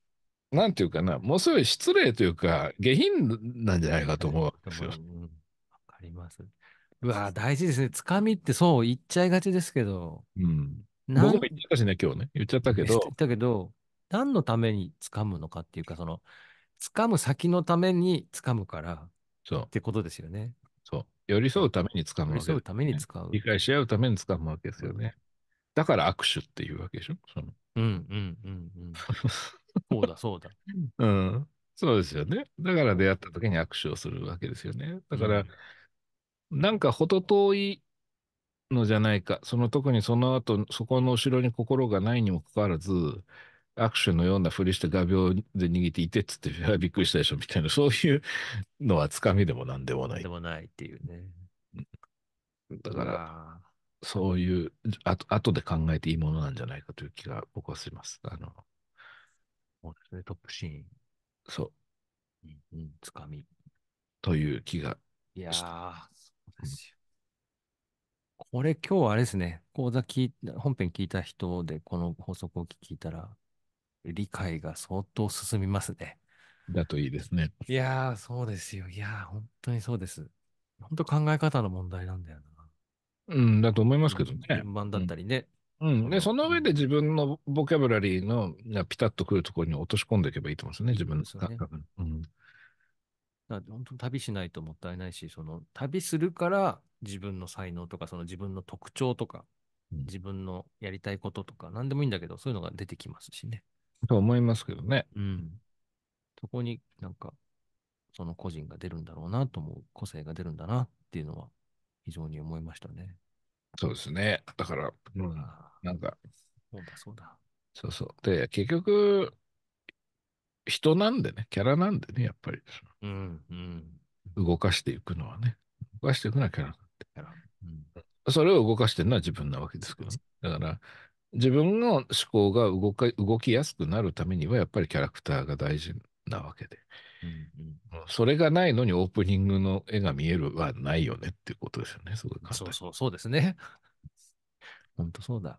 なんていうかな、もうすごい失礼というか、下品なんじゃないかと思うわけですよ。わ、かります。うわ、大事ですね。つかみってそう言っちゃいがちですけど。うん。僕も言っちゃったしね、今日ね。言っちゃったけど。言っったけど、何のためにつかむのかっていうか、その、掴む先のために掴むからそうってことですよね。そう。寄り添うために掴むわけ、ね、寄り添うために使う。理解し合うために掴むわけですよね。だから握手っていうわけでしょそのうんうんうんうん。そうだそうだ。うん。そうですよね。だから出会った時に握手をするわけですよね。だから、うん、なんか程遠いのじゃないか。その特にその後、そこの後ろに心がないにもかかわらず、握手のようなふりして画鋲で握っていてっつって、びっくりしたでしょみたいな、そういうのはつかみでもなんでもない。でもないっていうね。だから、そういう、あと後で考えていいものなんじゃないかという気が僕はします。あの、もうそれトップシーン。そう。うん、うん、つかみ。という気がいやー、そうですよ。これ今日あれですね、講座聞本編聞いた人でこの法則を聞いたら、理解が相当進みますね。だといいですね。いやー、そうですよ。いやー、本当にそうです。本当考え方の問題なんだよな。うん、だと思いますけどね。順番だったりね。うん。で、その上で自分のボキャブラリーのピタッとくるところに落とし込んでいけばいいと思いますね、自分の感覚うん。本当に旅しないともったいないし、その旅するから自分の才能とか、その自分の特徴とか、うん、自分のやりたいこととか、何でもいいんだけど、そういうのが出てきますしね。と思いますけどね。うん。そこになんか、その個人が出るんだろうなと思う、個性が出るんだなっていうのは、非常に思いましたね。そうですね。だから、うん、なんか、そうだそうだ。そうそう。で、結局、人なんでね、キャラなんでね、やっぱり。うん、うん。動かしていくのはね。動かしていくのはキャラなんで。キャラうん、それを動かしてるのは自分なわけですけど、ね、だから、自分の思考が動か動きやすくなるためにはやっぱりキャラクターが大事なわけで、うんうん、それがないのにオープニングの絵が見えるはないよねっていうことですよね。すごいそうそうそうですね。本当そうだ。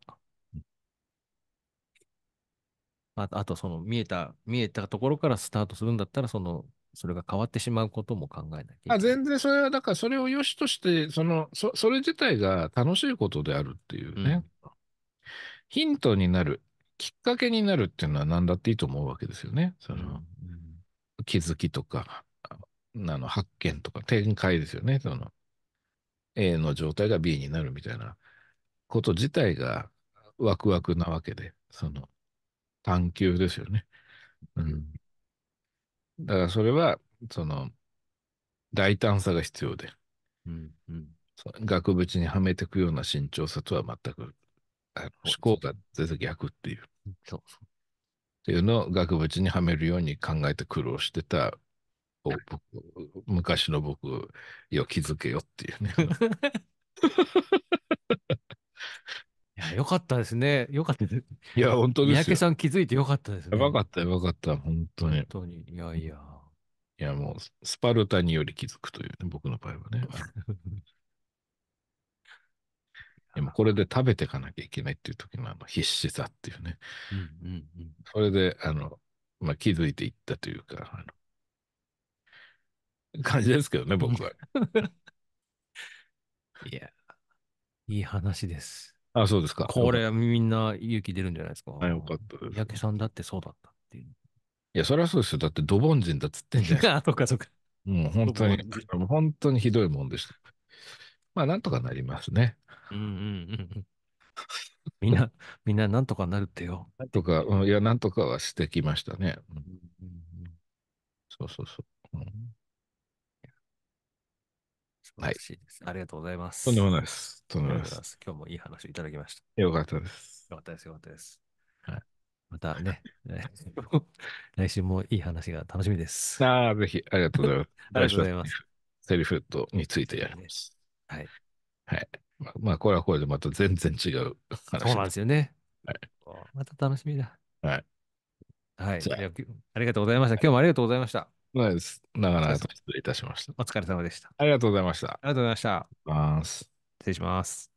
ああと、その見えた、見えたところからスタートするんだったら、その、それが変わってしまうことも考えなきゃいけない。あ全然それは、だからそれを良しとして、その、そそれ自体が楽しいことであるっていうね。うんヒントになる、きっかけになるっていうのは何だっていいと思うわけですよね。その、うん、気づきとか、あの発見とか展開ですよね。その A の状態が B になるみたいなこと自体がワクワクなわけで、その探求ですよね。うん。だからそれは、その、大胆さが必要で、うんうん、額縁にはめていくような慎重さとは全くあの思考が全然逆っていう。そうそう。っていうのを額縁にはめるように考えて苦労してた僕昔の僕よ気づけよっていうね。いや、よかったですね。よかったです。いや、本当ですよ。三宅さん気づいてよかったですね。やばかった、やばかった、本当に。本当に。いやいや。いや、もう、スパルタにより気づくというね、僕の場合はね。でもこれで食べていかなきゃいけないっていう時のあの必死さっていうね。うんうんうん、それで、あの、まあ、気づいていったというか、あの、感じですけどね、僕は。いや、いい話です。あ、そうですか。これ、はみんな勇気出るんじゃないですか。あ、よかったです。三宅さんだってそうだったっていう。いや、それはそうですよ。だって、ドボン人だっつってんじゃか あ、そっかそっか。もう本当に、本当にひどいもんでした。まあ、なんとかなりますね。うんうんうん。みんな、みんななんとかなるってよ。なんとか、うん、いや、なんとかはしてきましたね。うん、そうそうそう。うん、素晴らしいです、はい、ありがとうございます。とんでもないです。とんでもないです。今日もいい話をいただきました。よかったです。よかったです。よかったです。はい。またね、来週もいい話が楽しみです。ああ、ぜひ、ありがとうございます。ありがとうございます。セリフットについてやります。はい。はい。まあ、まあ、これはこれでまた全然違う話。そうなんですよね。はい。また楽しみだ。はい。はい。ありがとうございました。今日もありがとうございました。ないです。長々と失礼いたしました。お疲れ様でした。ありがとうございました。ありがとうございました。失礼します。